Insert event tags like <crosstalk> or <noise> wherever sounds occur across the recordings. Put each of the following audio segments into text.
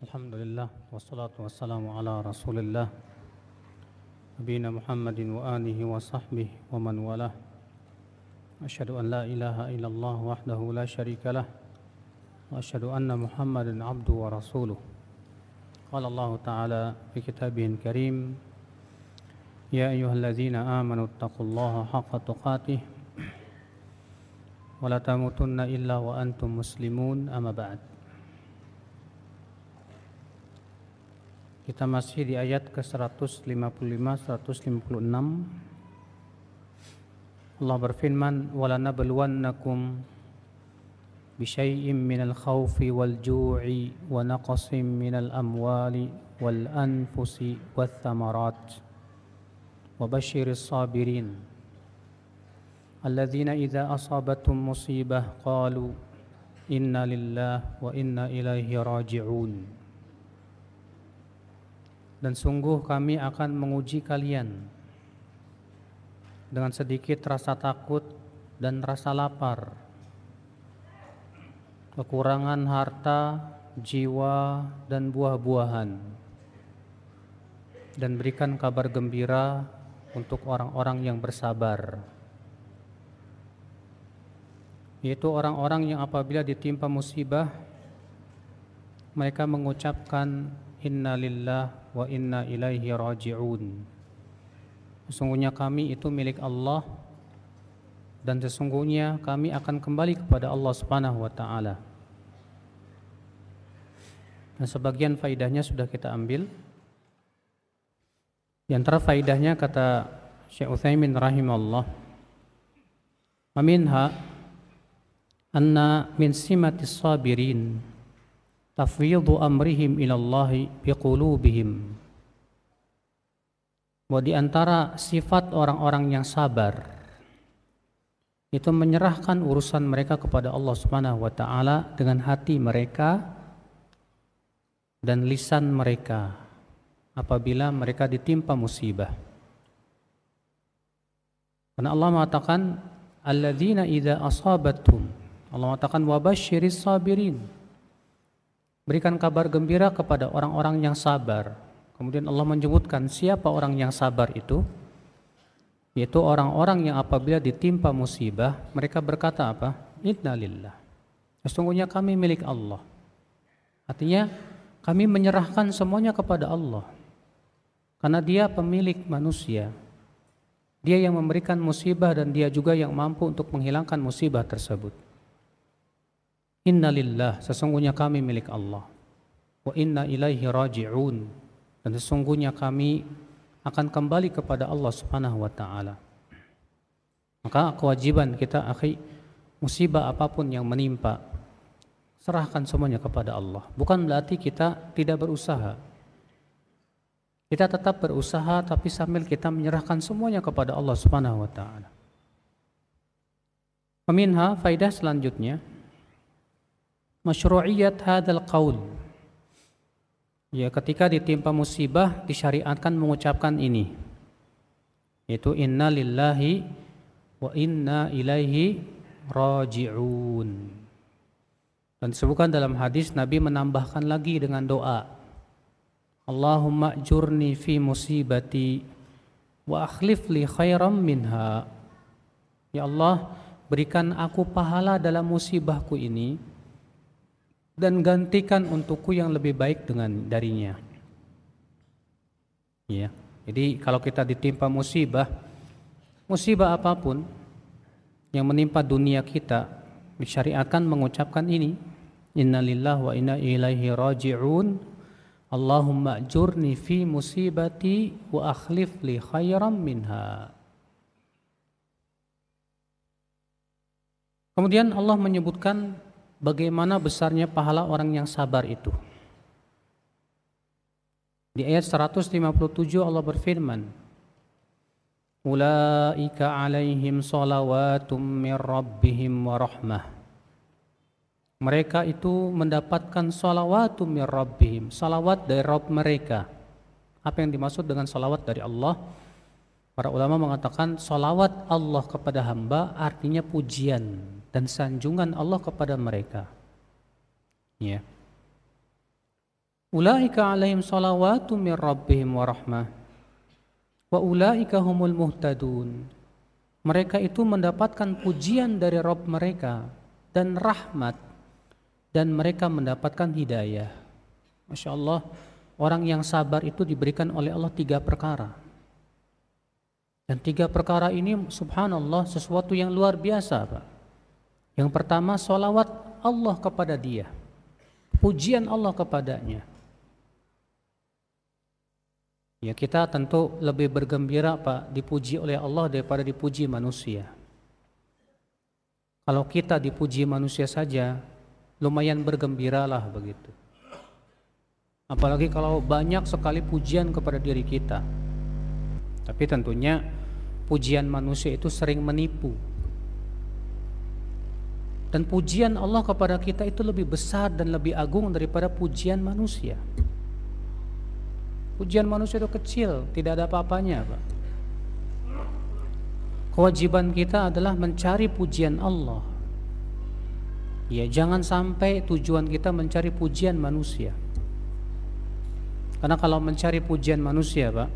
الحمد لله والصلاة والسلام على رسول الله نبينا محمد وآله وصحبه ومن والاه أشهد أن لا إله إلا الله وحده لا شريك له وأشهد أن محمد عبده ورسوله قال الله تعالى في كتابه الكريم يا أيها الذين آمنوا اتقوا الله حق تقاته ولا تموتن إلا وأنتم مسلمون أما بعد Kita masih di ayat ke-155 156. Allah berfirman, "Wa lanabluwannakum بشيء من الخوف والجوع ونقص من الأموال والأنفس والثمرات وبشر الصابرين الذين إذا أصابتهم مصيبة قالوا إنا لله وإنا إليه راجعون dan sungguh kami akan menguji kalian dengan sedikit rasa takut dan rasa lapar, kekurangan harta, jiwa, dan buah-buahan, dan berikan kabar gembira untuk orang-orang yang bersabar, yaitu orang-orang yang apabila ditimpa musibah, mereka mengucapkan inna lillah wa inna ilaihi raji'un. Sesungguhnya kami itu milik Allah dan sesungguhnya kami akan kembali kepada Allah Subhanahu wa taala. Dan sebagian faidahnya sudah kita ambil. Di antara faidahnya kata Syekh Utsaimin rahimahullah, "Maminha anna min simatis sabirin" tafwidu amrihim ilallahi biqulubihim bahwa di antara sifat orang-orang yang sabar itu menyerahkan urusan mereka kepada Allah Subhanahu wa taala dengan hati mereka dan lisan mereka apabila mereka ditimpa musibah. Karena Allah mengatakan alladzina idza asabatum. Allah mengatakan wabashshiris sabirin Berikan kabar gembira kepada orang-orang yang sabar. Kemudian Allah menyebutkan siapa orang yang sabar itu? Yaitu orang-orang yang apabila ditimpa musibah, mereka berkata apa? lillah. Sesungguhnya kami milik Allah. Artinya kami menyerahkan semuanya kepada Allah. Karena dia pemilik manusia. Dia yang memberikan musibah dan dia juga yang mampu untuk menghilangkan musibah tersebut. Inna lillah sesungguhnya kami milik Allah. Wa inna ilaihi raji'un. Dan sesungguhnya kami akan kembali kepada Allah Subhanahu wa taala. Maka kewajiban kita akhi musibah apapun yang menimpa serahkan semuanya kepada Allah. Bukan berarti kita tidak berusaha. Kita tetap berusaha tapi sambil kita menyerahkan semuanya kepada Allah Subhanahu wa taala. Peminha faidah selanjutnya masyru'iyat hadal qaul. Ya, ketika ditimpa musibah disyariatkan mengucapkan ini. Yaitu inna lillahi wa inna ilaihi raji'un. Dan disebutkan dalam hadis Nabi menambahkan lagi dengan doa. Allahumma jurni fi musibati wa akhlif li khairam minha. Ya Allah, berikan aku pahala dalam musibahku ini dan gantikan untukku yang lebih baik dengan darinya. Ya. Jadi kalau kita ditimpa musibah, musibah apapun yang menimpa dunia kita, disyariatkan mengucapkan ini, innalillahi wa inna ilaihi raji'un. Allahumma jurni fi musibati wa akhlif li khairan minha. Kemudian Allah menyebutkan bagaimana besarnya pahala orang yang sabar itu. Di ayat 157 Allah berfirman, Ulaika alaihim salawatum min rabbihim wa rahmah. Mereka itu mendapatkan salawatum min rabbihim, salawat dari Rabb mereka. Apa yang dimaksud dengan salawat dari Allah? Para ulama mengatakan salawat Allah kepada hamba artinya pujian, dan sanjungan Allah kepada mereka. Ya. Ulaika alaihim salawatu min rabbihim wa rahmah. Wa ulaika humul muhtadun. Mereka itu mendapatkan pujian dari Rob mereka dan rahmat dan mereka mendapatkan hidayah. Masya Allah, orang yang sabar itu diberikan oleh Allah tiga perkara. Dan tiga perkara ini subhanallah sesuatu yang luar biasa Pak. Yang pertama solawat Allah kepada dia. Pujian Allah kepadanya. Ya kita tentu lebih bergembira Pak dipuji oleh Allah daripada dipuji manusia. Kalau kita dipuji manusia saja lumayan bergembiralah begitu. Apalagi kalau banyak sekali pujian kepada diri kita. Tapi tentunya pujian manusia itu sering menipu. Dan pujian Allah kepada kita itu lebih besar dan lebih agung daripada pujian manusia. Pujian manusia itu kecil, tidak ada apa-apanya, Pak. Kewajiban kita adalah mencari pujian Allah. Ya, jangan sampai tujuan kita mencari pujian manusia. Karena kalau mencari pujian manusia, Pak,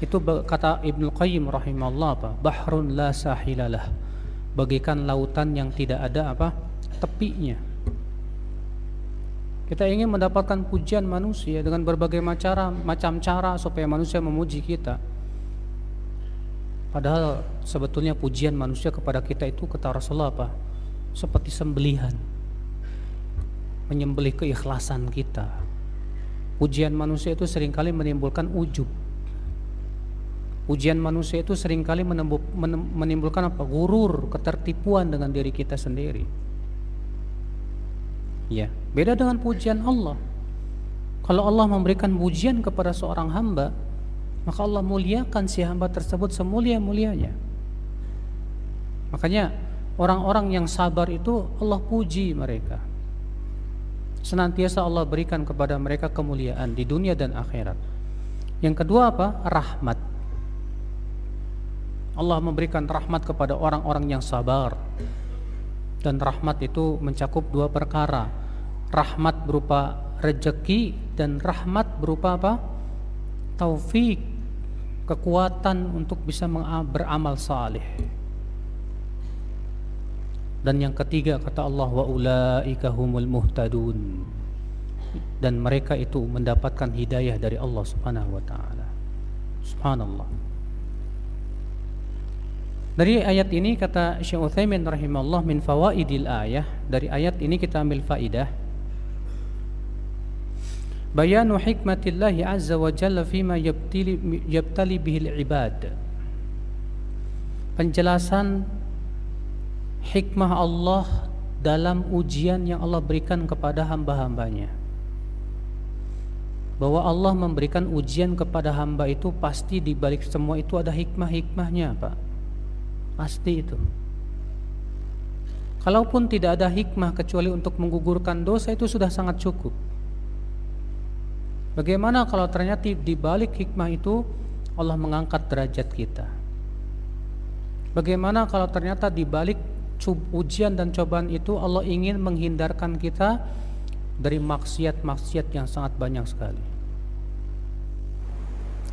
itu kata Ibnu Qayyim rahimahullah, Pak, bahrun la sahilalah bagaikan lautan yang tidak ada apa tepinya. Kita ingin mendapatkan pujian manusia dengan berbagai macam macam cara supaya manusia memuji kita. Padahal sebetulnya pujian manusia kepada kita itu kata Rasulullah apa? Seperti sembelihan. Menyembelih keikhlasan kita. Pujian manusia itu seringkali menimbulkan ujub Ujian manusia itu seringkali menimbulkan apa? Gurur, ketertipuan dengan diri kita sendiri. Ya, beda dengan pujian Allah. Kalau Allah memberikan pujian kepada seorang hamba, maka Allah muliakan si hamba tersebut semulia-mulianya. Makanya orang-orang yang sabar itu Allah puji mereka. Senantiasa Allah berikan kepada mereka kemuliaan di dunia dan akhirat. Yang kedua apa? Rahmat Allah memberikan rahmat kepada orang-orang yang sabar. Dan rahmat itu mencakup dua perkara. Rahmat berupa rejeki dan rahmat berupa apa? Taufik, kekuatan untuk bisa beramal saleh. Dan yang ketiga kata Allah wa ulaika humul muhtadun. Dan mereka itu mendapatkan hidayah dari Allah Subhanahu wa taala. Subhanallah. Dari ayat ini kata Syekh Utsaimin rahimahullah min fawaidil ayah, dari ayat ini kita ambil faidah Bayanu hikmatillahi azza wa jalla fima yabtili, yabtali bihil ibad Penjelasan hikmah Allah dalam ujian yang Allah berikan kepada hamba-hambanya bahwa Allah memberikan ujian kepada hamba itu pasti di balik semua itu ada hikmah-hikmahnya, Pak. Pasti itu. Kalaupun tidak ada hikmah kecuali untuk menggugurkan dosa itu sudah sangat cukup. Bagaimana kalau ternyata di balik hikmah itu Allah mengangkat derajat kita? Bagaimana kalau ternyata di balik ujian dan cobaan itu Allah ingin menghindarkan kita dari maksiat-maksiat yang sangat banyak sekali?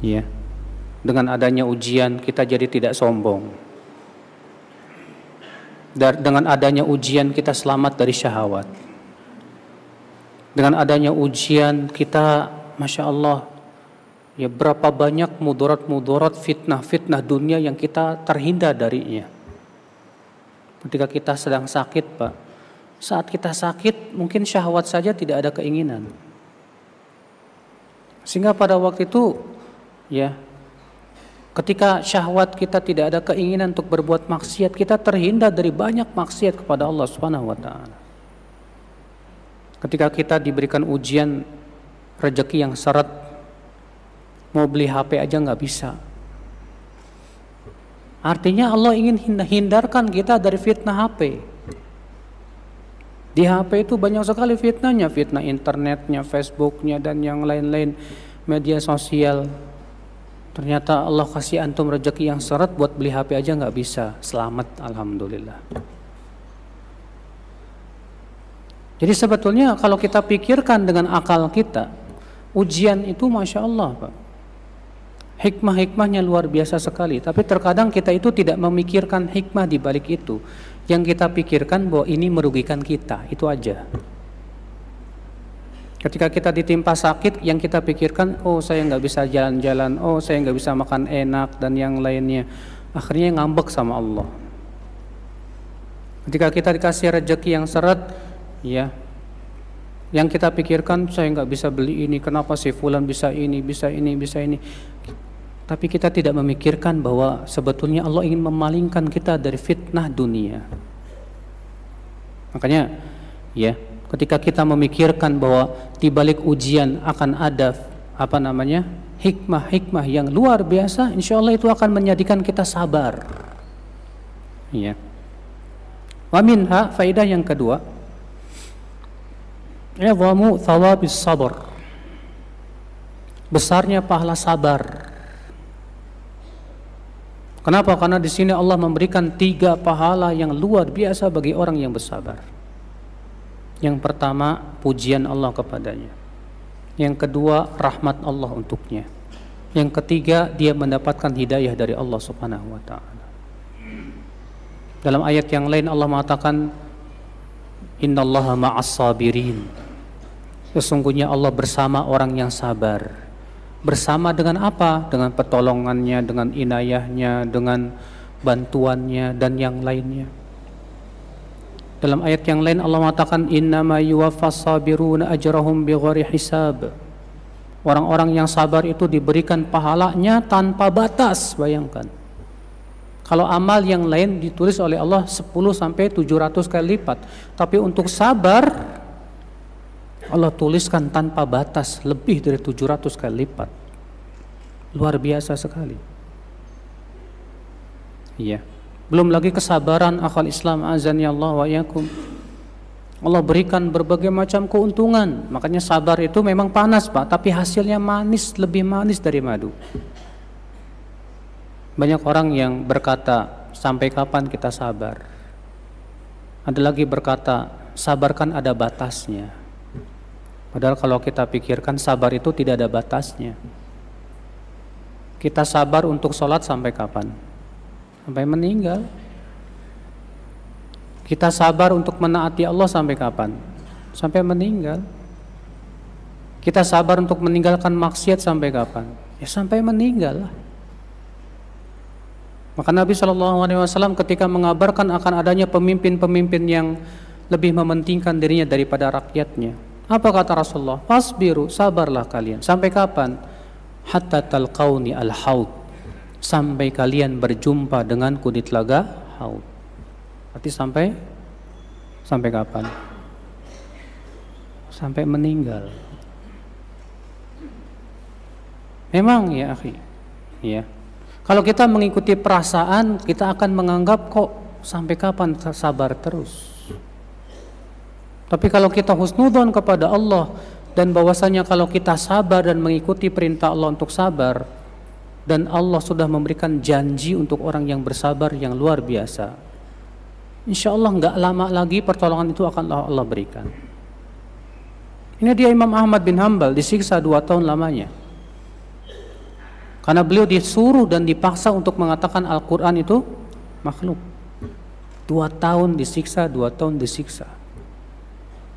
Iya. Dengan adanya ujian kita jadi tidak sombong dengan adanya ujian kita selamat dari syahwat. Dengan adanya ujian kita, masya Allah, ya berapa banyak mudorot-mudorot fitnah-fitnah dunia yang kita terhindar darinya. Ketika kita sedang sakit, Pak, saat kita sakit mungkin syahwat saja tidak ada keinginan. Sehingga pada waktu itu, ya Ketika syahwat kita tidak ada keinginan untuk berbuat maksiat, kita terhindar dari banyak maksiat kepada Allah Subhanahu wa taala. Ketika kita diberikan ujian rezeki yang seret, mau beli HP aja nggak bisa. Artinya Allah ingin hindarkan kita dari fitnah HP. Di HP itu banyak sekali fitnahnya, fitnah internetnya, Facebooknya dan yang lain-lain media sosial. Ternyata Allah kasih antum rezeki yang seret buat beli HP aja nggak bisa. Selamat, alhamdulillah. Jadi sebetulnya kalau kita pikirkan dengan akal kita, ujian itu masya Allah, pak. Hikmah-hikmahnya luar biasa sekali. Tapi terkadang kita itu tidak memikirkan hikmah di balik itu. Yang kita pikirkan bahwa ini merugikan kita, itu aja. Ketika kita ditimpa sakit, yang kita pikirkan, oh saya nggak bisa jalan-jalan, oh saya nggak bisa makan enak dan yang lainnya. Akhirnya ngambek sama Allah. Ketika kita dikasih rejeki yang seret, ya, yang kita pikirkan saya nggak bisa beli ini, kenapa sih Fulan bisa ini, bisa ini, bisa ini. Tapi kita tidak memikirkan bahwa sebetulnya Allah ingin memalingkan kita dari fitnah dunia. Makanya, ya, ketika kita memikirkan bahwa di balik ujian akan ada apa namanya hikmah-hikmah yang luar biasa, insya Allah itu akan menjadikan kita sabar. Ya. wamin ha faidah yang kedua, Iwamu thawabis sabar Besarnya pahala sabar Kenapa? Karena di sini Allah memberikan tiga pahala yang luar biasa bagi orang yang bersabar. Yang pertama, pujian Allah kepadanya. Yang kedua, rahmat Allah untuknya. Yang ketiga, dia mendapatkan hidayah dari Allah Subhanahu wa taala. Dalam ayat yang lain Allah mengatakan innallaha ma'as sabirin. Sesungguhnya Allah bersama orang yang sabar. Bersama dengan apa? Dengan pertolongannya, dengan inayahnya, dengan bantuannya dan yang lainnya. Dalam ayat yang lain Allah mengatakan innama yuwaffas sabiruna ajrahum bighairi hisab. Orang-orang yang sabar itu diberikan pahalanya tanpa batas, bayangkan. Kalau amal yang lain ditulis oleh Allah 10 sampai 700 kali lipat, tapi untuk sabar Allah tuliskan tanpa batas lebih dari 700 kali lipat. Luar biasa sekali. Iya. Yeah. Belum lagi kesabaran akal Islam azan ya Allah wa yakum. Allah berikan berbagai macam keuntungan. Makanya sabar itu memang panas, Pak, tapi hasilnya manis, lebih manis dari madu. Banyak orang yang berkata, "Sampai kapan kita sabar?" Ada lagi berkata, "Sabar kan ada batasnya." Padahal kalau kita pikirkan sabar itu tidak ada batasnya. Kita sabar untuk sholat sampai kapan? sampai meninggal. Kita sabar untuk menaati Allah sampai kapan? Sampai meninggal. Kita sabar untuk meninggalkan maksiat sampai kapan? Ya sampai meninggal Maka Nabi Shallallahu Alaihi Wasallam ketika mengabarkan akan adanya pemimpin-pemimpin yang lebih mementingkan dirinya daripada rakyatnya. Apa kata Rasulullah? Fasbiru, sabarlah kalian. Sampai kapan? Hatta talqauni al-haud sampai kalian berjumpa dengan di telaga Haud. arti sampai sampai kapan? Sampai meninggal. Memang ya, akhi. Ya. Kalau kita mengikuti perasaan, kita akan menganggap kok sampai kapan sabar terus. Tapi kalau kita husnudon kepada Allah dan bahwasanya kalau kita sabar dan mengikuti perintah Allah untuk sabar, dan Allah sudah memberikan janji untuk orang yang bersabar yang luar biasa. Insya Allah nggak lama lagi pertolongan itu akan Allah berikan. Ini dia Imam Ahmad bin Hambal disiksa dua tahun lamanya. Karena beliau disuruh dan dipaksa untuk mengatakan Al-Quran itu makhluk. Dua tahun disiksa, dua tahun disiksa.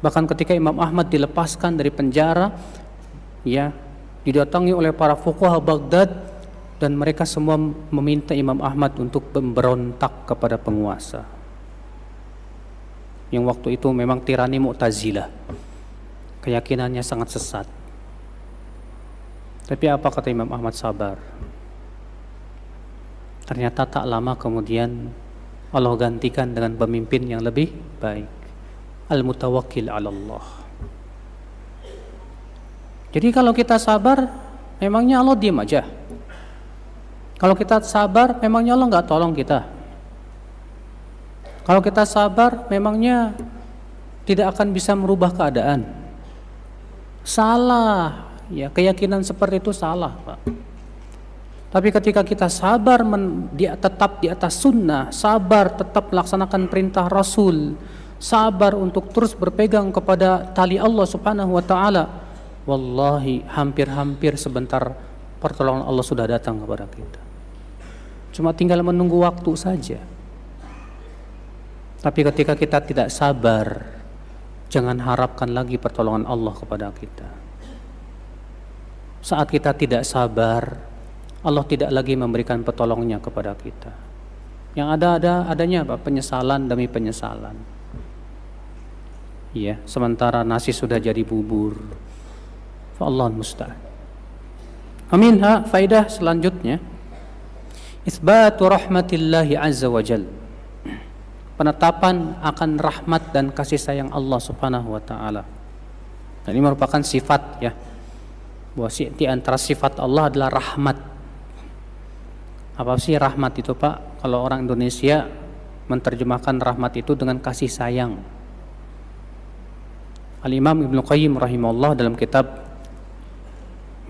Bahkan ketika Imam Ahmad dilepaskan dari penjara, ya didatangi oleh para fuqaha Baghdad dan mereka semua meminta Imam Ahmad untuk memberontak kepada penguasa yang waktu itu memang tirani Mu'tazilah keyakinannya sangat sesat tapi apa kata Imam Ahmad sabar ternyata tak lama kemudian Allah gantikan dengan pemimpin yang lebih baik al-mutawakkil 'ala Allah jadi kalau kita sabar memangnya Allah diam aja kalau kita sabar, memangnya Allah nggak tolong kita? Kalau kita sabar, memangnya tidak akan bisa merubah keadaan. Salah, ya keyakinan seperti itu salah, Pak. Tapi ketika kita sabar men, dia tetap di atas sunnah, sabar tetap melaksanakan perintah Rasul, sabar untuk terus berpegang kepada tali Allah Subhanahu wa taala. Wallahi hampir-hampir sebentar pertolongan Allah sudah datang kepada kita. Cuma tinggal menunggu waktu saja. Tapi ketika kita tidak sabar, jangan harapkan lagi pertolongan Allah kepada kita. Saat kita tidak sabar, Allah tidak lagi memberikan pertolongnya kepada kita. Yang ada ada adanya apa? Penyesalan demi penyesalan. Ya, sementara nasi sudah jadi bubur. Fa Allah musta'an. Amin ha, faidah selanjutnya. Isbatu rahmatillahi azza wa jal. Penetapan akan rahmat dan kasih sayang Allah subhanahu wa ta'ala. Dan ini merupakan sifat ya. Bahwa di antara sifat Allah adalah rahmat. Apa sih rahmat itu Pak? Kalau orang Indonesia menerjemahkan rahmat itu dengan kasih sayang. Al-Imam Ibn Qayyim rahimahullah dalam kitab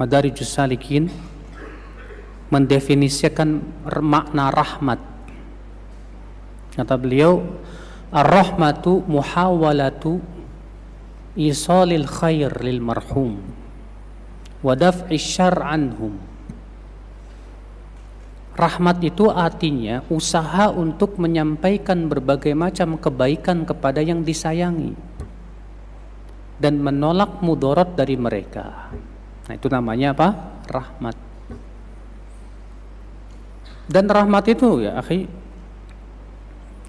Madarijus Salikin mendefinisikan makna rahmat. Kata beliau, Ar-rahmatu muhawalatu isalil khair lil marhum wa daf'i syar anhum. Rahmat itu artinya usaha untuk menyampaikan berbagai macam kebaikan kepada yang disayangi dan menolak mudorot dari mereka. Nah itu namanya apa? Rahmat. Dan rahmat itu ya, akhi,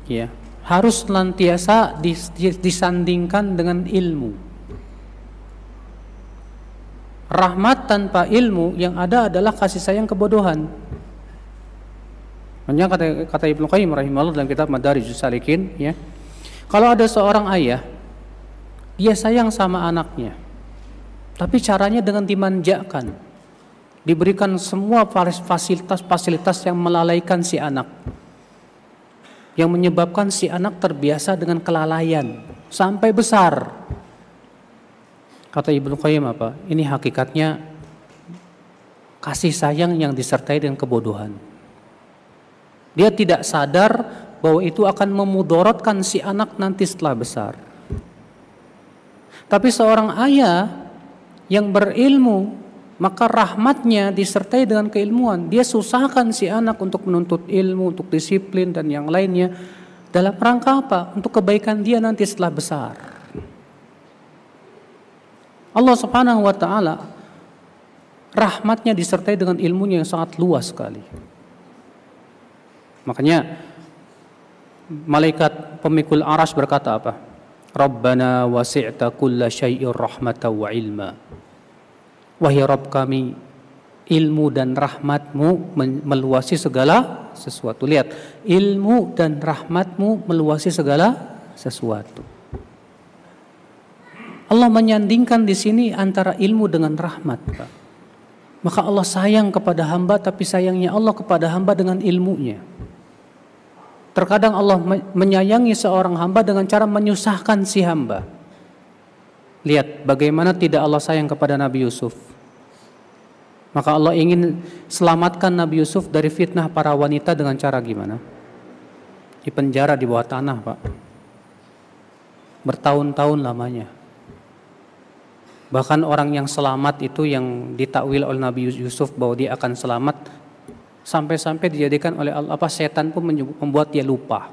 ya harus senantiasa disandingkan dengan ilmu. Rahmat tanpa ilmu yang ada adalah kasih sayang kebodohan. Hanya kata, kata Ibnu Qayyim rahimahullah dalam kitab Madarij Salikin ya. Kalau ada seorang ayah dia sayang sama anaknya. Tapi caranya dengan dimanjakan diberikan semua fasilitas-fasilitas yang melalaikan si anak. Yang menyebabkan si anak terbiasa dengan kelalaian sampai besar. Kata Ibnu Qayyim apa? Ini hakikatnya kasih sayang yang disertai dengan kebodohan. Dia tidak sadar bahwa itu akan memudorotkan si anak nanti setelah besar. Tapi seorang ayah yang berilmu maka rahmatnya disertai dengan keilmuan. Dia susahkan si anak untuk menuntut ilmu, untuk disiplin dan yang lainnya. Dalam rangka apa? Untuk kebaikan dia nanti setelah besar. Allah Subhanahu wa taala rahmatnya disertai dengan ilmunya yang sangat luas sekali. Makanya malaikat pemikul aras berkata apa? Rabbana wasi'ta kulla syai'ir rahmata wa ilma. Wahai Rob kami, ilmu dan rahmatmu meluasi segala sesuatu. Lihat, ilmu dan rahmatmu meluasi segala sesuatu. Allah menyandingkan di sini antara ilmu dengan rahmat, Maka Allah sayang kepada hamba, tapi sayangnya Allah kepada hamba dengan ilmunya. Terkadang Allah menyayangi seorang hamba dengan cara menyusahkan si hamba. Lihat bagaimana tidak Allah sayang kepada Nabi Yusuf. Maka Allah ingin selamatkan Nabi Yusuf dari fitnah para wanita dengan cara gimana? Di penjara di bawah tanah, Pak. Bertahun-tahun lamanya. Bahkan orang yang selamat itu yang ditakwil oleh Nabi Yusuf bahwa dia akan selamat sampai-sampai dijadikan oleh Allah apa setan pun membuat dia lupa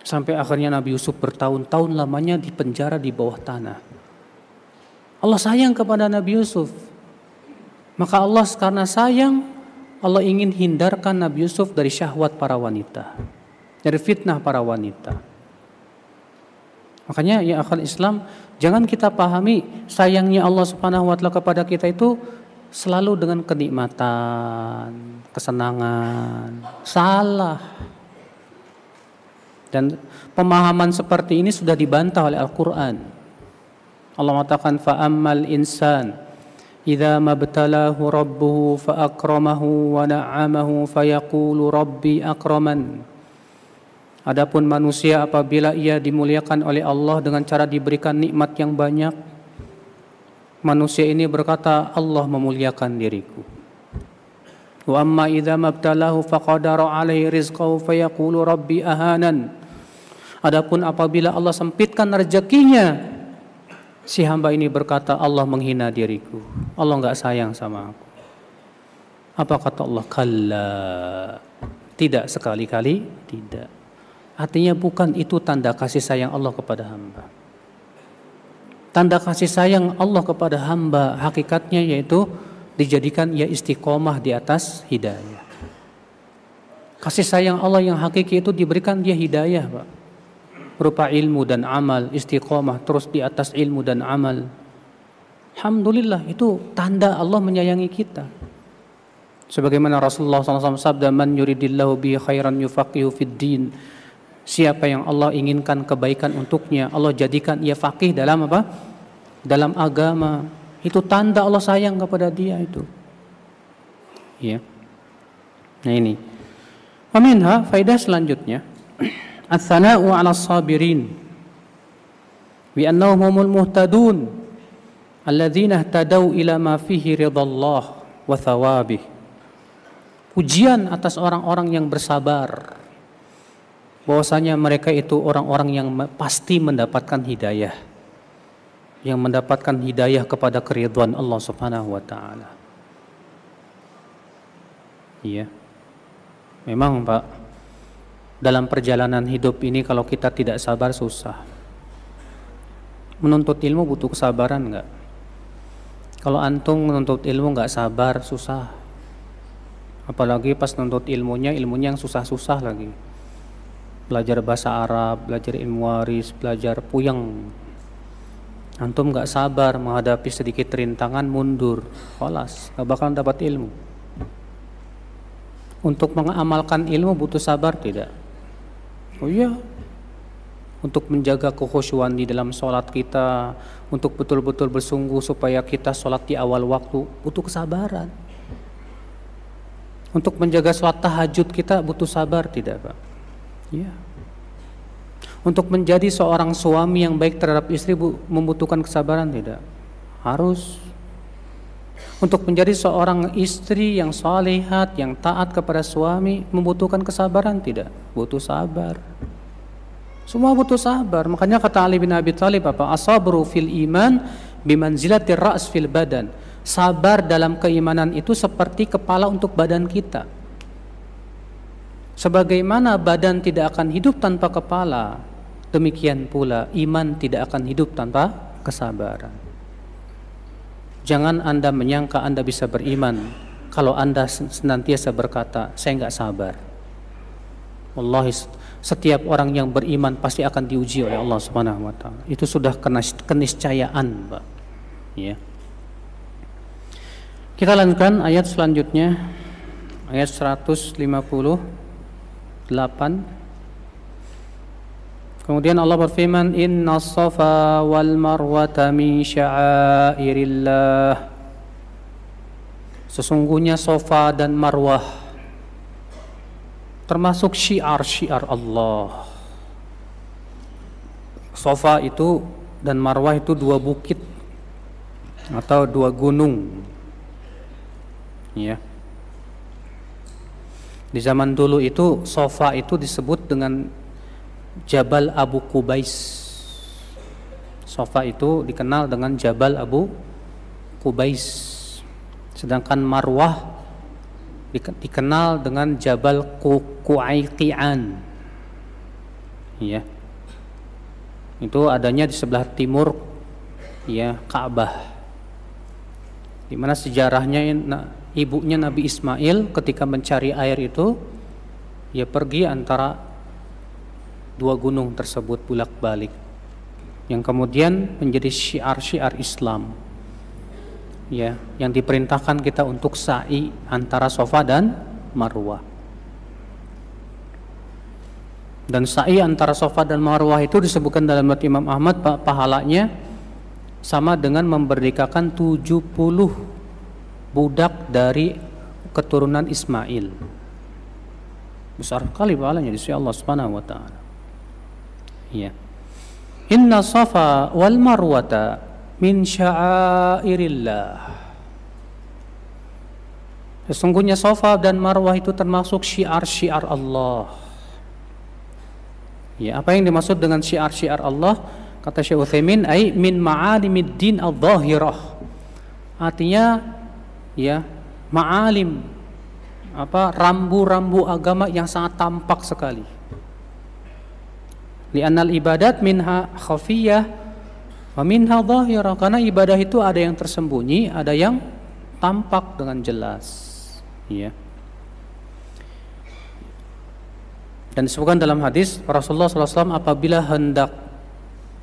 Sampai akhirnya Nabi Yusuf bertahun-tahun lamanya dipenjara di bawah tanah. Allah sayang kepada Nabi Yusuf. Maka Allah karena sayang, Allah ingin hindarkan Nabi Yusuf dari syahwat para wanita. Dari fitnah para wanita. Makanya ya akal Islam, jangan kita pahami sayangnya Allah Subhanahu wa taala kepada kita itu selalu dengan kenikmatan, kesenangan. Salah. Dan pemahaman seperti ini sudah dibantah oleh Al-Quran. Allah mengatakan, فَأَمَّا insan إذا ما ابتلاه ربه فأكرمه ونعمه فيقول Rabbi أكرمن Adapun manusia apabila ia dimuliakan oleh Allah dengan cara diberikan nikmat yang banyak manusia ini berkata Allah memuliakan diriku Wa amma idza mabtalahu faqadara alaihi rizqahu fayaqulu rabbi ahanan Adapun apabila Allah sempitkan rezekinya, si hamba ini berkata, Allah menghina diriku. Allah nggak sayang sama aku. Apa kata Allah? Kalla. Tidak sekali-kali, tidak. Artinya bukan itu tanda kasih sayang Allah kepada hamba. Tanda kasih sayang Allah kepada hamba hakikatnya yaitu dijadikan ia istiqomah di atas hidayah. Kasih sayang Allah yang hakiki itu diberikan dia hidayah, Pak berupa ilmu dan amal, istiqomah terus di atas ilmu dan amal. Alhamdulillah itu tanda Allah menyayangi kita. Sebagaimana Rasulullah SAW sabda, "Man yuridillahu bi khairan yufaqihu fid din." Siapa yang Allah inginkan kebaikan untuknya, Allah jadikan ia faqih dalam apa? Dalam agama. Itu tanda Allah sayang kepada dia itu. Ya. Nah ini. Waminha Faedah selanjutnya. <clears throat> الثناء على الصابرين بأنهم هم المهتدون الذين اهتدوا إلى ما فيه ridallah wa وثوابه pujian atas orang-orang yang bersabar bahwasanya mereka itu orang-orang yang pasti mendapatkan hidayah yang mendapatkan hidayah kepada keriduan Allah Subhanahu wa taala. Iya. Memang Pak dalam perjalanan hidup ini kalau kita tidak sabar susah. Menuntut ilmu butuh kesabaran nggak? Kalau antum menuntut ilmu nggak sabar susah. Apalagi pas menuntut ilmunya ilmunya yang susah-susah lagi. Belajar bahasa Arab, belajar ilmu waris, belajar puyeng. Antum nggak sabar menghadapi sedikit rintangan mundur, kolas, nggak bakalan dapat ilmu. Untuk mengamalkan ilmu butuh sabar tidak? Oh iya, untuk menjaga kekhusyuan di dalam sholat kita, untuk betul-betul bersungguh supaya kita sholat di awal waktu, butuh kesabaran. Untuk menjaga sholat tahajud kita butuh sabar tidak Pak? Iya. Untuk menjadi seorang suami yang baik terhadap istri bu, membutuhkan kesabaran tidak? Harus untuk menjadi seorang istri yang salihat, yang taat kepada suami, membutuhkan kesabaran tidak? Butuh sabar. Semua butuh sabar. Makanya kata Ali bin Abi Thalib apa? Asabru fil iman bimanzilatir ra's fil badan. Sabar dalam keimanan itu seperti kepala untuk badan kita. Sebagaimana badan tidak akan hidup tanpa kepala, demikian pula iman tidak akan hidup tanpa kesabaran. Jangan Anda menyangka Anda bisa beriman kalau Anda senantiasa berkata, saya nggak sabar. Allah setiap orang yang beriman pasti akan diuji oleh Allah Subhanahu wa taala. Itu sudah keniscayaan, Pak. Ya. Kita lanjutkan ayat selanjutnya. Ayat 158 Kemudian Allah berfirman, "Inna safa wal marwata min sya'airillah." Sesungguhnya Safa dan Marwah termasuk syiar-syiar Allah. Safa itu dan Marwah itu dua bukit atau dua gunung. Ya. Di zaman dulu itu Safa itu disebut dengan Jabal Abu Kubais. Sofa itu dikenal dengan Jabal Abu Kubais. Sedangkan Marwah dikenal dengan Jabal Kuaiqian. Ya. Itu adanya di sebelah timur ya Ka'bah. Di mana sejarahnya ibunya Nabi Ismail ketika mencari air itu ya pergi antara dua gunung tersebut bulak balik yang kemudian menjadi syiar-syiar Islam ya yang diperintahkan kita untuk sa'i antara Sofa dan Marwah dan sa'i antara Sofa dan Marwah itu disebutkan dalam riwayat Imam Ahmad pahalanya sama dengan memberdekakan 70 budak dari keturunan Ismail besar sekali pahalanya di sisi Allah Subhanahu wa taala ya inna safa wal marwata min sya'airillah Sesungguhnya Sofa dan Marwah itu termasuk syiar-syiar Allah. Ya, apa yang dimaksud dengan syiar-syiar Allah? Kata Syekh Utsaimin, ai min ma'alimid din adh-dhahirah. Artinya ya, ma'alim apa rambu-rambu agama yang sangat tampak sekali. Li'anal ibadat minha khafiyah wa minha dhahirah. Karena ibadah itu ada yang tersembunyi, ada yang tampak dengan jelas. Ya. Dan disebutkan dalam hadis Rasulullah SAW apabila hendak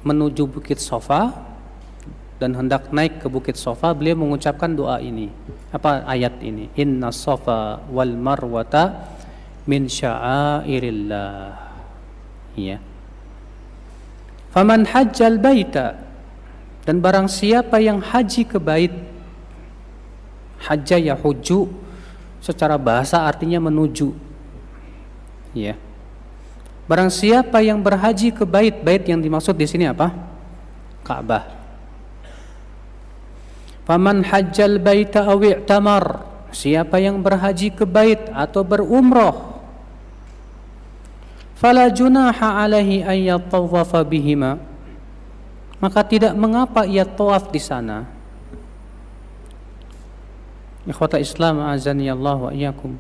menuju bukit sofa dan hendak naik ke bukit sofa beliau mengucapkan doa ini apa ayat ini inna sofa wal marwata min sya'airillah ya Faman hajjal baita dan barang siapa yang haji ke bait hajjah ya huju secara bahasa artinya menuju ya barang siapa yang berhaji ke bait bait yang dimaksud di sini apa Ka'bah Faman hajjal baita awi siapa yang berhaji ke bait atau berumroh fala junaha alaihi ayyattawafa bihima maka tidak mengapa ia tawaf di sana ikhwata Islam azani Allah wa iyakum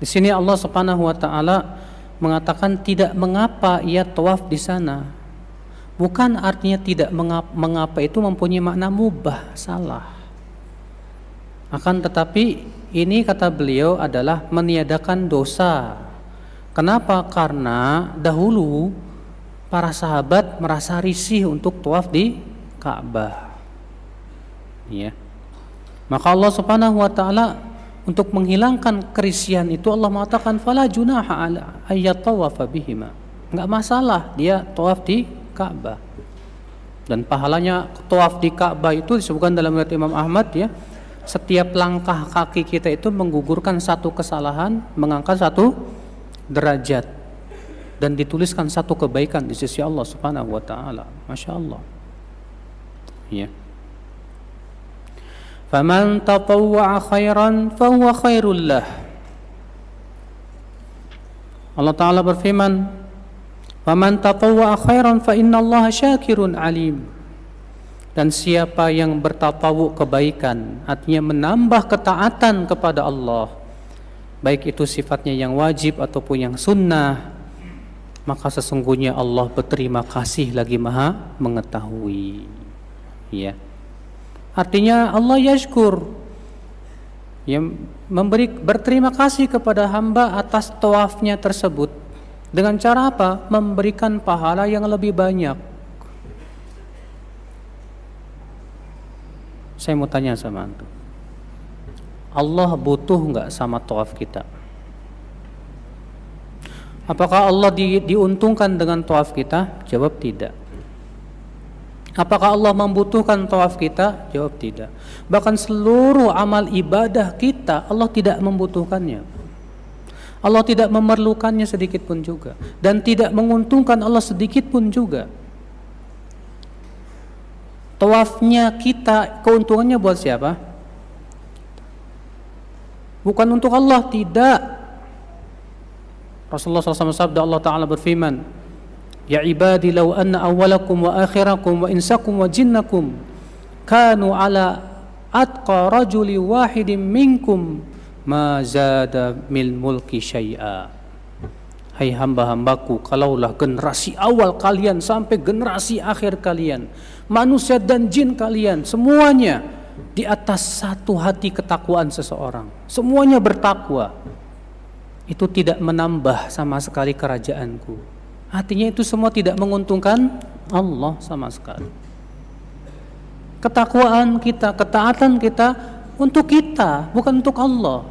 di sini Allah Subhanahu wa taala mengatakan tidak mengapa ia tawaf di sana bukan artinya tidak mengapa, mengapa itu mempunyai makna mubah salah akan tetapi ini kata beliau adalah meniadakan dosa Kenapa? Karena dahulu para sahabat merasa risih untuk tuaf di Ka'bah. Ya. Maka Allah Subhanahu wa taala untuk menghilangkan kerisian itu Allah mengatakan fala junaha ala ayyat tawafa bihima. Enggak masalah dia tawaf di Ka'bah. Dan pahalanya tawaf di Ka'bah itu disebutkan dalam riwayat Imam Ahmad ya. Setiap langkah kaki kita itu menggugurkan satu kesalahan, mengangkat satu derajat dan dituliskan satu kebaikan di sisi Allah Subhanahu wa taala. Masya Allah. Ya. Faman tatawwa'a khairan fahuwa khairul lah. Allah taala berfirman, "Faman tatawwa'a khairan fa Allah syakirun alim." Dan siapa yang bertatawu kebaikan, artinya menambah ketaatan kepada Allah, baik itu sifatnya yang wajib ataupun yang sunnah maka sesungguhnya Allah berterima kasih lagi maha mengetahui ya artinya Allah yashkur yang memberi berterima kasih kepada hamba atas tawafnya tersebut dengan cara apa memberikan pahala yang lebih banyak saya mau tanya sama antum Allah butuh nggak sama tawaf kita? Apakah Allah di, diuntungkan dengan tawaf kita? Jawab tidak. Apakah Allah membutuhkan tawaf kita? Jawab tidak. Bahkan seluruh amal ibadah kita Allah tidak membutuhkannya. Allah tidak memerlukannya sedikit pun juga dan tidak menguntungkan Allah sedikit pun juga. Tawafnya kita keuntungannya buat siapa? Bukan untuk Allah, tidak. Rasulullah SAW sabda Allah Ta'ala berfirman, Ya ibadi law anna awalakum wa akhirakum wa insakum wa jinnakum kanu ala atqa rajuli wahidin minkum ma zada mil mulki syai'a. Hai hamba-hambaku, kalaulah generasi awal kalian sampai generasi akhir kalian, manusia dan jin kalian, semuanya di atas satu hati ketakwaan seseorang. Semuanya bertakwa. Itu tidak menambah sama sekali kerajaanku. Artinya itu semua tidak menguntungkan Allah sama sekali. Ketakwaan kita, ketaatan kita untuk kita, bukan untuk Allah.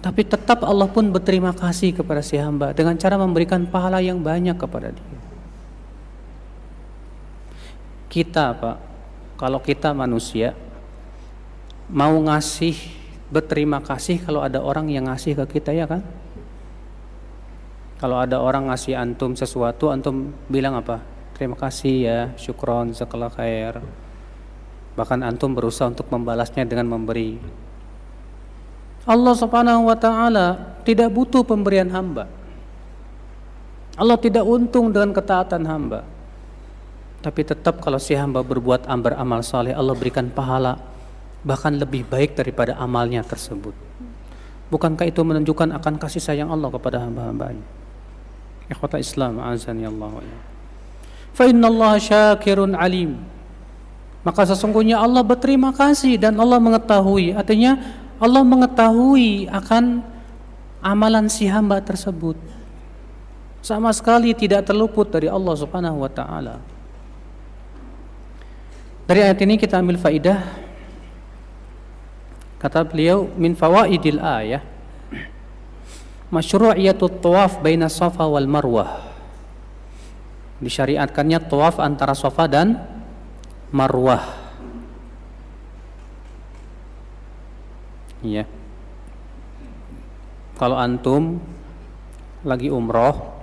Tapi tetap Allah pun berterima kasih kepada si hamba dengan cara memberikan pahala yang banyak kepada dia. Kita, Pak, kalau kita manusia, mau ngasih berterima kasih kalau ada orang yang ngasih ke kita ya kan? Kalau ada orang ngasih antum sesuatu, antum bilang apa? Terima kasih ya, syukron, sekolah khair. Bahkan antum berusaha untuk membalasnya dengan memberi. Allah Subhanahu wa taala tidak butuh pemberian hamba. Allah tidak untung dengan ketaatan hamba. Tapi tetap kalau si hamba berbuat ambar amal saleh, Allah berikan pahala bahkan lebih baik daripada amalnya tersebut. Bukankah itu menunjukkan akan kasih sayang Allah kepada hamba-hambanya? Ikhwata Islam, ya Allah. Fa inna Allah syakirun alim. Maka sesungguhnya Allah berterima kasih dan Allah mengetahui. Artinya Allah mengetahui akan amalan si hamba tersebut. Sama sekali tidak terluput dari Allah Subhanahu wa taala. Dari ayat ini kita ambil faidah Kata beliau min fawaidil ayah masyru'iyatu tawaf baina Safa wal Marwah. Disyariatkannya tawaf antara Safa dan Marwah. Iya. Kalau antum lagi umroh,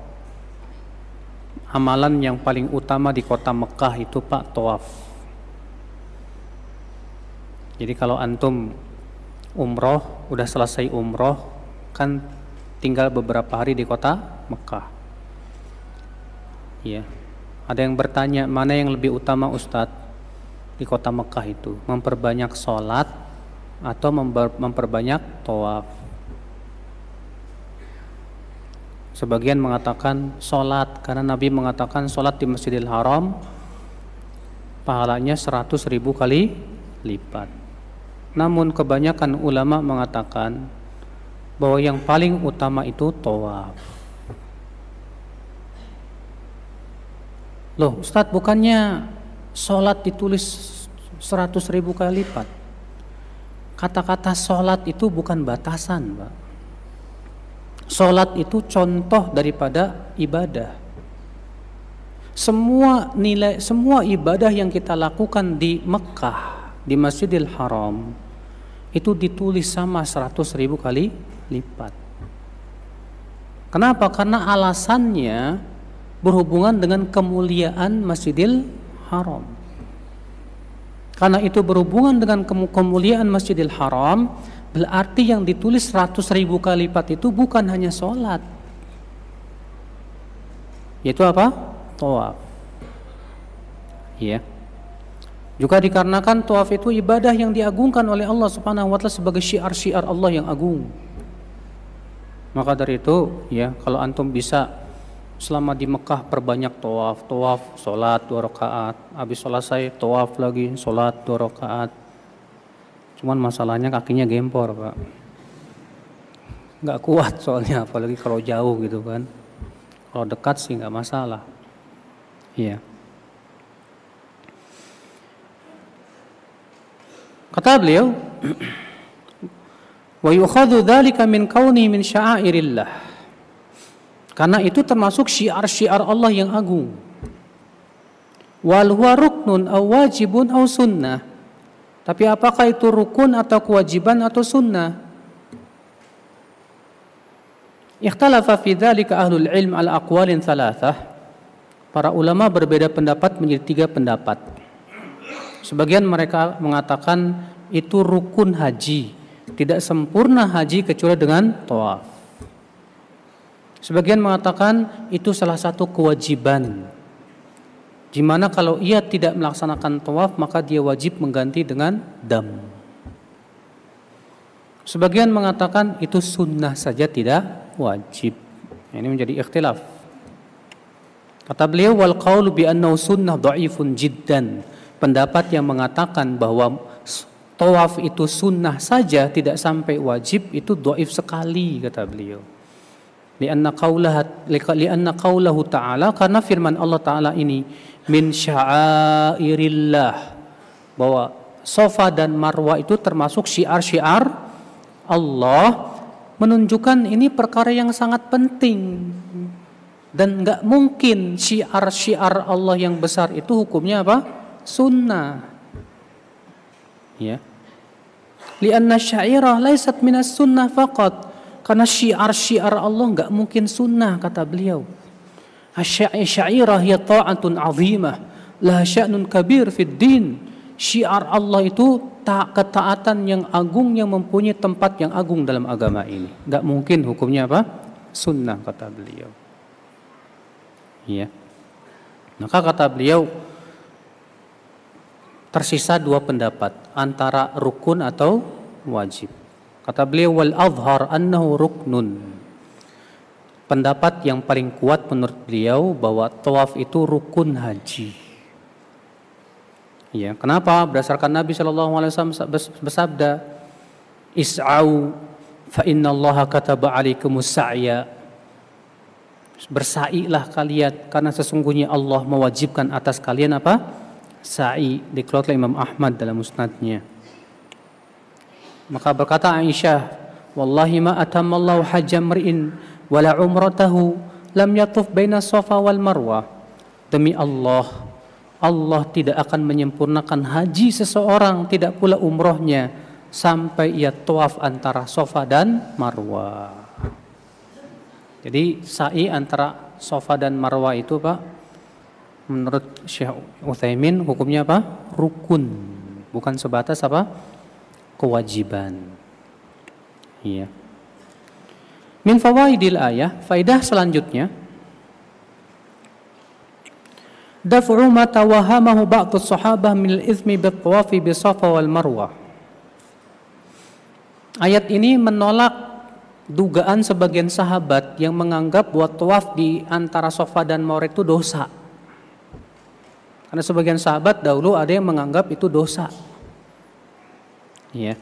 amalan yang paling utama di kota Mekah itu Pak tawaf. Jadi kalau antum umroh, udah selesai umroh, kan tinggal beberapa hari di kota Mekah. Ya. Ada yang bertanya, mana yang lebih utama Ustadz di kota Mekah itu? Memperbanyak sholat atau memperbanyak tawaf? Sebagian mengatakan sholat, karena Nabi mengatakan sholat di Masjidil Haram, pahalanya 100 ribu kali lipat. Namun kebanyakan ulama mengatakan bahwa yang paling utama itu tawaf. Loh, Ustadz bukannya sholat ditulis 100 ribu kali lipat. Kata-kata sholat itu bukan batasan, Pak. Sholat itu contoh daripada ibadah. Semua nilai, semua ibadah yang kita lakukan di Mekah, di Masjidil Haram, itu ditulis sama 100 ribu kali lipat. Kenapa? Karena alasannya berhubungan dengan kemuliaan Masjidil Haram. Karena itu berhubungan dengan kemuliaan Masjidil Haram, berarti yang ditulis 100 ribu kali lipat itu bukan hanya sholat. Yaitu apa? Tawaf. Ya. Yeah. Juga dikarenakan tawaf itu ibadah yang diagungkan oleh Allah Subhanahu wa taala sebagai syiar-syiar Allah yang agung. Maka dari itu, ya, kalau antum bisa selama di Mekah perbanyak tawaf, tawaf, salat dua rakaat, habis selesai tawaf lagi, salat dua rakaat. Cuman masalahnya kakinya gempor, Pak. Nggak kuat soalnya apalagi kalau jauh gitu kan. Kalau dekat sih nggak masalah. Iya. Yeah. Kata beliau, wa yukhadhu dhalika min kauni min sya'airillah. Karena itu termasuk syiar-syiar Allah yang agung. Wal huwa ruknun aw wajibun aw sunnah. Tapi apakah itu rukun atau kewajiban atau sunnah? Ikhtalafa fi dhalika ahlul ilm al aqwalin thalathah. Para ulama berbeda pendapat menjadi tiga pendapat. Sebagian mereka mengatakan itu rukun haji. Tidak sempurna haji kecuali dengan tawaf. Sebagian mengatakan itu salah satu kewajiban. Di kalau ia tidak melaksanakan tawaf maka dia wajib mengganti dengan dam. Sebagian mengatakan itu sunnah saja tidak wajib. Ini menjadi ikhtilaf. Kata beliau wal qaulu bi annahu sunnah dhaifun jiddan pendapat yang mengatakan bahwa tawaf itu sunnah saja tidak sampai wajib itu doif sekali kata beliau. Lianna qaulah lianna qaulahu ta'ala karena firman Allah taala ini min sya'airillah bahwa sofa dan marwa itu termasuk syiar-syiar Allah menunjukkan ini perkara yang sangat penting dan nggak mungkin syiar-syiar Allah yang besar itu hukumnya apa? sunnah. Ya. Lianna syairah laisat minas sunnah faqat. Karena syiar-syiar Allah nggak mungkin sunnah kata beliau. syairah ya ta'atun azimah. La sya'nun kabir fid din. Syiar Allah itu tak ketaatan yang agung yang mempunyai tempat yang agung dalam agama ini. Nggak mungkin hukumnya apa? Sunnah kata beliau. Ya. Maka kata beliau, tersisa dua pendapat antara rukun atau wajib. Kata beliau wal azhar annahu ruknun. Pendapat yang paling kuat menurut beliau bahwa tawaf itu rukun haji. Ya, kenapa? Berdasarkan Nabi Shallallahu alaihi wasallam bersabda, "Is'au fa inna Allah kataba alaikumus sa'ya." Bersailah kalian karena sesungguhnya Allah mewajibkan atas kalian apa? sa'i dikeluarkan Imam Ahmad dalam musnadnya. Maka berkata Aisyah, Wallahi ma atammallahu hajja mar'in wala umratahu lam yatuf baina safa wal marwa. Demi Allah, Allah tidak akan menyempurnakan haji seseorang, tidak pula umrohnya, sampai ia tawaf antara sofa dan marwa. Jadi sa'i antara sofa dan marwa itu pak menurut Syekh Uthaymin hukumnya apa? Rukun, bukan sebatas apa? Kewajiban. Iya. Min fawaidil ayah, faidah selanjutnya Daf'u ma tawahamahu ba'du sahabah min al-ithmi bi Safa wal Marwah. Ayat ini menolak dugaan sebagian sahabat yang menganggap buat tawaf di antara Safa dan Marwah itu dosa. Karena sebagian sahabat dahulu ada yang menganggap itu dosa. Ya.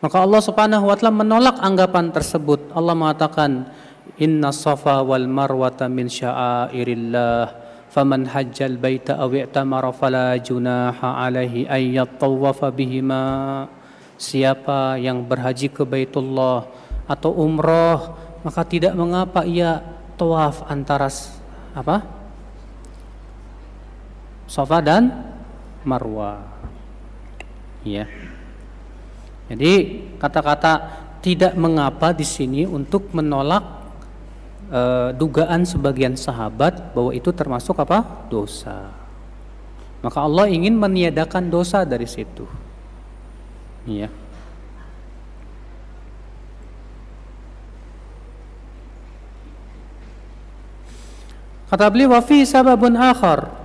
Maka Allah Subhanahu wa taala menolak anggapan tersebut. Allah mengatakan, "Inna safa wal marwata min sya'airillah." Faman hajjal baita aw i'tamara fala junaha alaihi ay yattawafa bihima. Siapa yang berhaji ke Baitullah atau umroh maka tidak mengapa ia tawaf antara apa? Sofa dan Marwa. Ya. Jadi kata-kata tidak mengapa di sini untuk menolak e, dugaan sebagian sahabat bahwa itu termasuk apa? dosa. Maka Allah ingin meniadakan dosa dari situ. Ya. Kata beliau wafi sababun akhar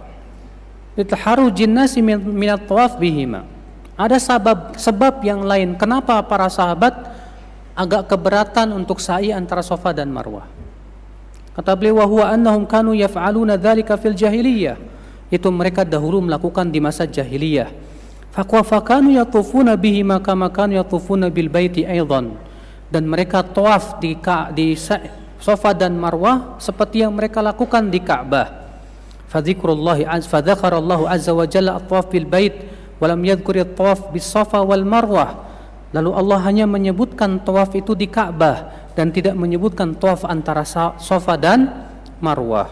itu nasi minat tawaf bihima. Ada sebab sebab yang lain kenapa para sahabat agak keberatan untuk sa'i antara sofa dan Marwah. Kata beliau wa annahum kanu yaf'aluna dzalika fil jahiliyah. Itu mereka dahulu melakukan di masa jahiliyah. Fakwafakanu yatufuna bihi maka makanu yatufuna bil baiti aidan. Dan mereka tawaf di, di Sofa dan Marwah seperti yang mereka lakukan di Ka'bah fadzikrullahi az fadzakarallahu azza wa jalla at-tawaf bil bait walam yadhkur at-tawaf bis safa wal marwah lalu Allah hanya menyebutkan tawaf itu di Ka'bah dan tidak menyebutkan tawaf antara Safa dan Marwah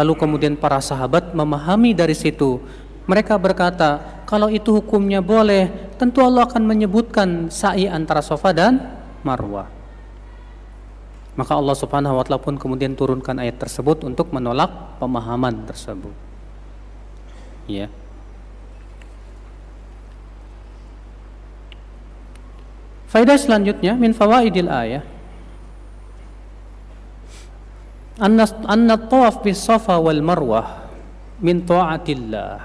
lalu kemudian para sahabat memahami dari situ mereka berkata kalau itu hukumnya boleh tentu Allah akan menyebutkan sa'i antara Safa dan Marwah maka Allah Subhanahu wa taala pun kemudian turunkan ayat tersebut untuk menolak pemahaman tersebut. Ya. Faedah selanjutnya min fawaidil ayah anna anna tawaf bis safa wal marwah min taatillah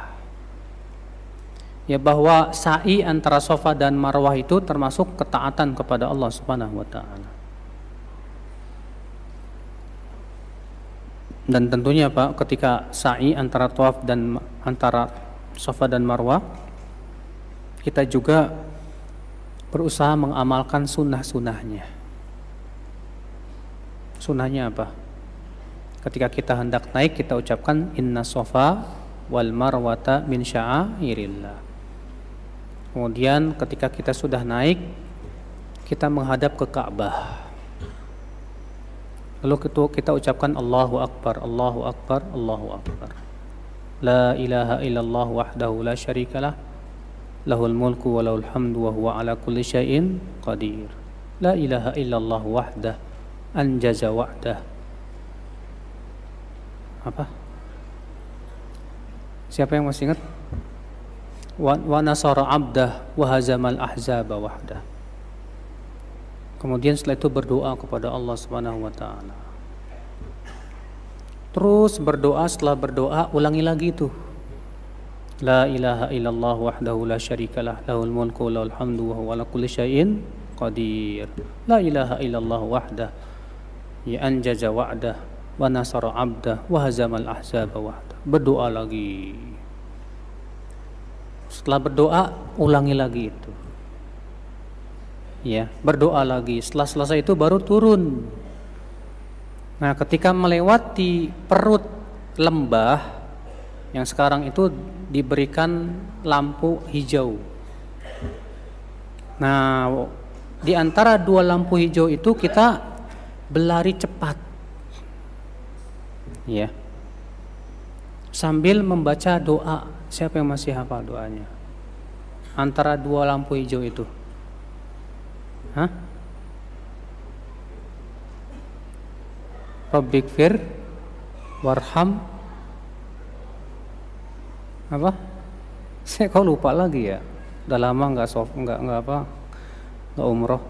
ya bahwa sa'i antara safa dan marwah itu termasuk ketaatan kepada Allah Subhanahu wa taala Dan tentunya Pak, ketika sa'i antara tawaf dan antara sofa dan Marwah, kita juga berusaha mengamalkan sunnah-sunnahnya. Sunnahnya apa? Ketika kita hendak naik, kita ucapkan inna sofa wal marwata min sya'airillah. Kemudian ketika kita sudah naik, kita menghadap ke Ka'bah. Lalu kita, kita ucapkan Allahu Akbar, Allahu Akbar, Allahu Akbar. La ilaha illallah wahdahu la syarikalah. Lahul mulku wa lahul hamdu wa huwa ala kulli syai'in qadir. La ilaha illallah wahdah anjaza wa'dah. Apa? Siapa yang masih ingat? Wa, wa nasara abdah wa hazamal ahzaba wahdah Kemudian setelah itu berdoa kepada Allah Subhanahu wa taala. Terus berdoa setelah berdoa ulangi lagi itu. La ilaha illallah wahdahu la syarikalah lahul mulku lahul hamdu wa huwa ala kulli syai'in qadir. La ilaha illallah wahdah ya anjaza wa'dah wa nasara 'abdah wa hazamal ahzaba wahdah. Berdoa lagi. Setelah berdoa ulangi lagi itu ya berdoa lagi setelah selesai itu baru turun nah ketika melewati perut lembah yang sekarang itu diberikan lampu hijau nah di antara dua lampu hijau itu kita berlari cepat ya sambil membaca doa siapa yang masih hafal doanya antara dua lampu hijau itu Hah? fir warham apa? <laughs> Saya kok lupa lagi ya. Udah lama nggak soft nggak nggak apa nggak umroh.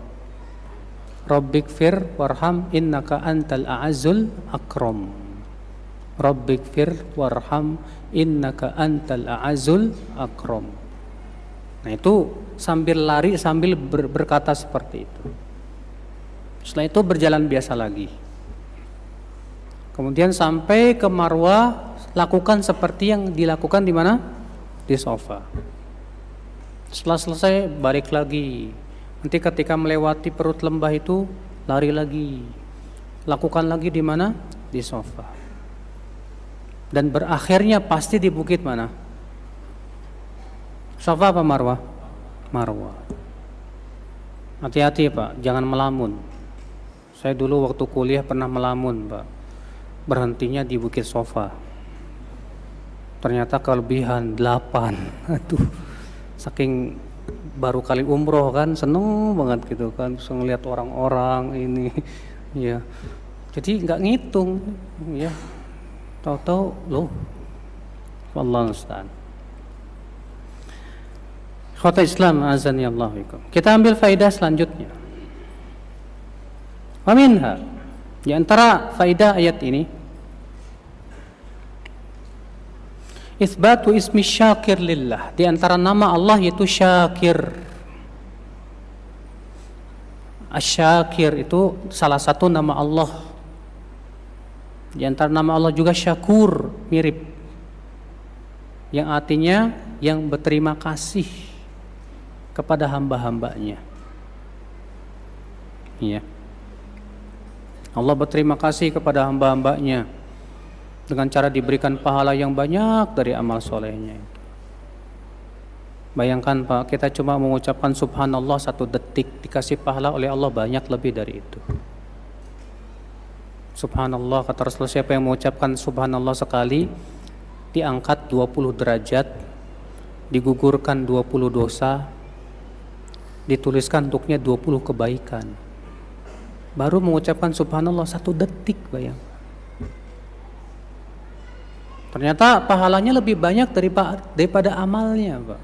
Rabbik fir warham innaka antal a'azul akram. Rabbik fir warham innaka antal a'azul akram. Nah itu sambil lari sambil ber, berkata seperti itu. Setelah itu berjalan biasa lagi. Kemudian sampai ke Marwah, lakukan seperti yang dilakukan di mana? Di sofa. Setelah selesai balik lagi. Nanti ketika melewati perut lembah itu lari lagi. Lakukan lagi di mana? Di sofa. Dan berakhirnya pasti di bukit mana? Sofa apa Marwah? Marwa. Hati-hati Pak, jangan melamun. Saya dulu waktu kuliah pernah melamun Pak. Berhentinya di Bukit Sofa. Ternyata kelebihan 8. <laughs> Aduh, saking baru kali umroh kan seneng banget gitu kan bisa ngelihat orang-orang ini <laughs> ya jadi nggak ngitung ya tahu-tahu loh Allah Ustaz Khotbah Islam azan ya Allah Kita ambil faidah selanjutnya. Wa Di antara faidah ayat ini Isbatu ismi syakir lillah Di antara nama Allah yaitu syakir Asyakir itu salah satu nama Allah Di antara nama Allah juga syakur Mirip Yang artinya yang berterima kasih kepada hamba-hambanya. ya. Allah berterima kasih kepada hamba-hambanya dengan cara diberikan pahala yang banyak dari amal solehnya. Bayangkan Pak, kita cuma mengucapkan subhanallah satu detik dikasih pahala oleh Allah banyak lebih dari itu. Subhanallah kata Rasulullah siapa yang mengucapkan subhanallah sekali diangkat 20 derajat digugurkan 20 dosa dituliskan untuknya 20 kebaikan. Baru mengucapkan subhanallah satu detik bayang. Ternyata pahalanya lebih banyak daripada, amalnya, Pak.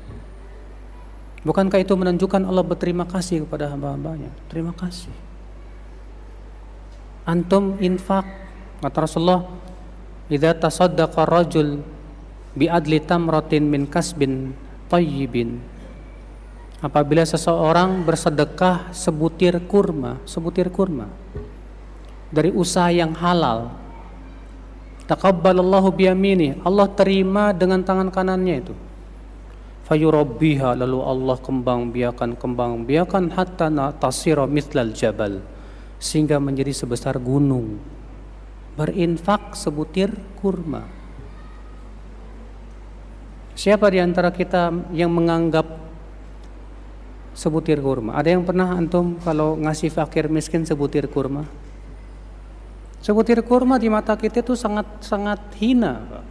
Bukankah itu menunjukkan Allah berterima kasih kepada hamba-hambanya? Terima kasih. Antum infak, kata Rasulullah, idha tasaddaqa rajul bi'adli tamratin min kasbin tayyibin apabila seseorang bersedekah sebutir kurma, sebutir kurma dari usaha yang halal. Taqabbalallahu biyamini, Allah terima dengan tangan kanannya itu. Fayurabbiha lalu Allah kembang biakan kembang biakan hatta tasira mithlal jabal sehingga menjadi sebesar gunung. Berinfak sebutir kurma. Siapa di antara kita yang menganggap sebutir kurma. Ada yang pernah antum kalau ngasih fakir miskin sebutir kurma? Sebutir kurma di mata kita itu sangat sangat hina.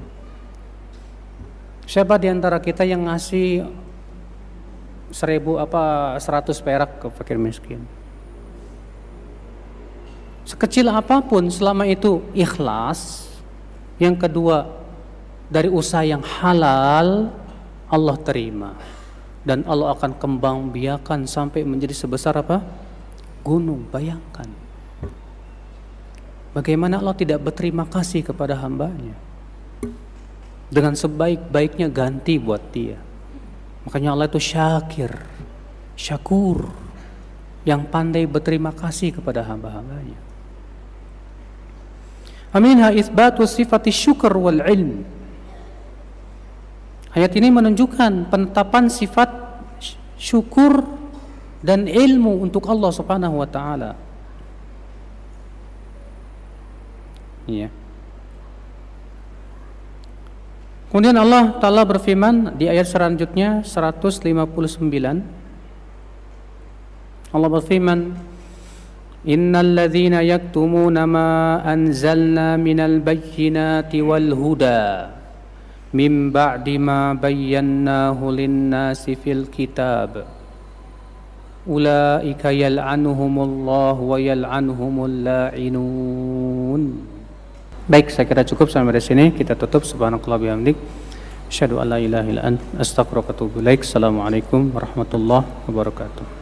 Siapa di antara kita yang ngasih seribu apa seratus perak ke fakir miskin? Sekecil apapun selama itu ikhlas. Yang kedua dari usaha yang halal Allah terima dan Allah akan kembang biakan sampai menjadi sebesar apa? Gunung. Bayangkan. Bagaimana Allah tidak berterima kasih kepada hambanya? Dengan sebaik-baiknya ganti buat dia. Makanya Allah itu syakir, syakur, yang pandai berterima kasih kepada hamba-hambanya. Aminha isbatu sifati syukur wal ilm. Ayat ini menunjukkan penetapan sifat syukur dan ilmu untuk Allah Subhanahu wa taala. Ya. Kemudian Allah Ta'ala berfirman di ayat selanjutnya 159 Allah berfirman Innal ladzina yaktumuna ma anzalna minal bayyinati wal huda من بعد ما بيناه للناس في الكتاب أولئك يلعنهم الله ويلعنهم اللاعنون Baik, saya kira cukup sampai di sini. Kita tutup. Subhanakallah bihamdik. Asyhadu an la ilaha illa ant. Astagfirullahaladzim. Assalamualaikum warahmatullahi wabarakatuh.